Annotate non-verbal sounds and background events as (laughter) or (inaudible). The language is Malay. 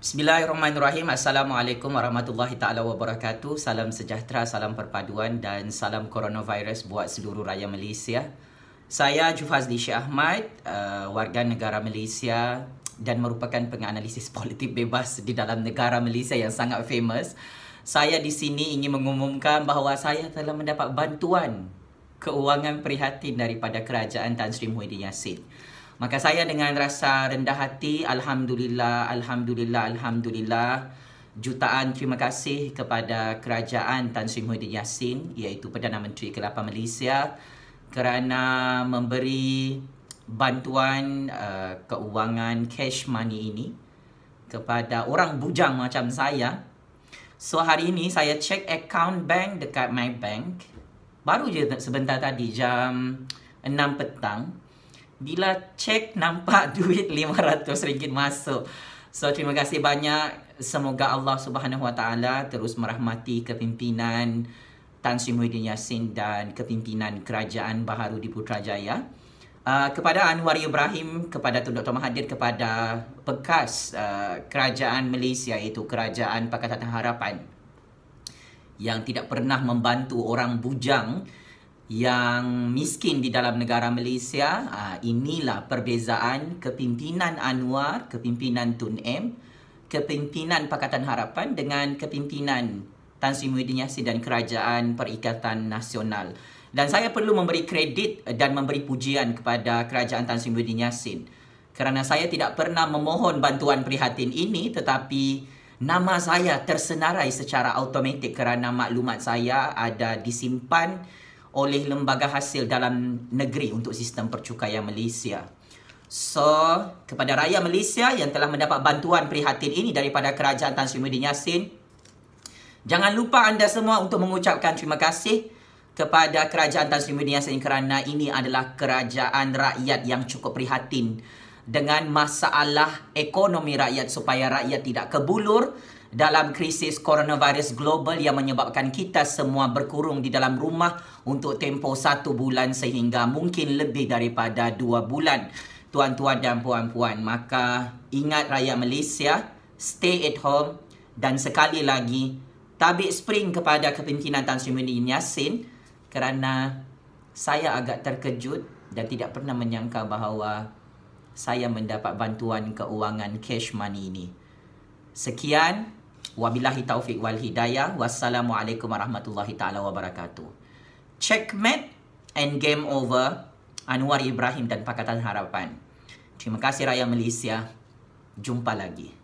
Bismillahirrahmanirrahim. Assalamualaikum warahmatullahi taala wabarakatuh. Salam sejahtera, salam perpaduan dan salam coronavirus buat seluruh rakyat Malaysia. Saya Jufazli Syah Ahmad, uh, warga negara Malaysia dan merupakan penganalisis (laughs) politik bebas di dalam negara Malaysia yang sangat famous. Saya di sini ingin mengumumkan bahawa saya telah mendapat bantuan keuangan prihatin daripada kerajaan Tan Sri Muhyiddin Yassin. Maka saya dengan rasa rendah hati, Alhamdulillah, Alhamdulillah, Alhamdulillah, jutaan terima kasih kepada kerajaan Tan Sri Muhyiddin Yassin, iaitu Perdana Menteri ke-8 Malaysia, kerana memberi bantuan uh, keuangan cash money ini kepada orang bujang macam saya. So hari ini saya check account bank dekat my bank. Baru je sebentar tadi jam 6 petang bila cek nampak (laughs) duit RM500 masuk. So terima kasih banyak. Semoga Allah Subhanahu Wa Taala terus merahmati kepimpinan Tan Sri Muhyiddin Yassin dan kepimpinan Kerajaan Baharu di Putrajaya. Uh, kepada Anwar Ibrahim, kepada Tun Dr. Mahathir, kepada bekas uh, Kerajaan Malaysia iaitu Kerajaan Pakatan Harapan yang tidak pernah membantu orang bujang uh, yang miskin di dalam negara Malaysia. Ah, inilah perbezaan kepimpinan Anwar, kepimpinan Tun M, kepimpinan Pakatan Harapan dengan kepimpinan Tan Sri Muhyiddin Yassin dan Kerajaan Perikatan Nasional. Dan saya perlu memberi kredit dan memberi pujian kepada Kerajaan Tan Sri Muhyiddin Yassin kerana saya tidak pernah memohon bantuan prihatin ini tetapi nama saya tersenarai secara automatik kerana maklumat saya ada disimpan oleh lembaga hasil dalam negeri untuk sistem percukaian Malaysia. So, kepada rakyat Malaysia yang telah mendapat bantuan prihatin ini daripada kerajaan Tan Sri Muhyiddin Yassin, jangan lupa anda semua untuk mengucapkan terima kasih kepada kerajaan Tan Sri Muhyiddin Yassin kerana ini adalah kerajaan rakyat yang cukup prihatin dengan masalah ekonomi rakyat supaya rakyat tidak kebulur dalam krisis coronavirus global yang menyebabkan kita semua berkurung di dalam rumah untuk tempoh satu bulan sehingga mungkin lebih daripada dua bulan. Tuan-tuan dan puan-puan, maka ingat rakyat Malaysia, stay at home dan sekali lagi, tabik spring kepada kepimpinan Tan Sri Muhyiddin Yassin kerana saya agak terkejut dan tidak pernah menyangka bahawa saya mendapat bantuan keuangan cash money ini. Sekian. Wabillahi taufiq wal hidayah. Wassalamualaikum warahmatullahi taala wabarakatuh. Checkmate and game over Anwar Ibrahim dan Pakatan Harapan. Terima kasih rakyat Malaysia. Jumpa lagi.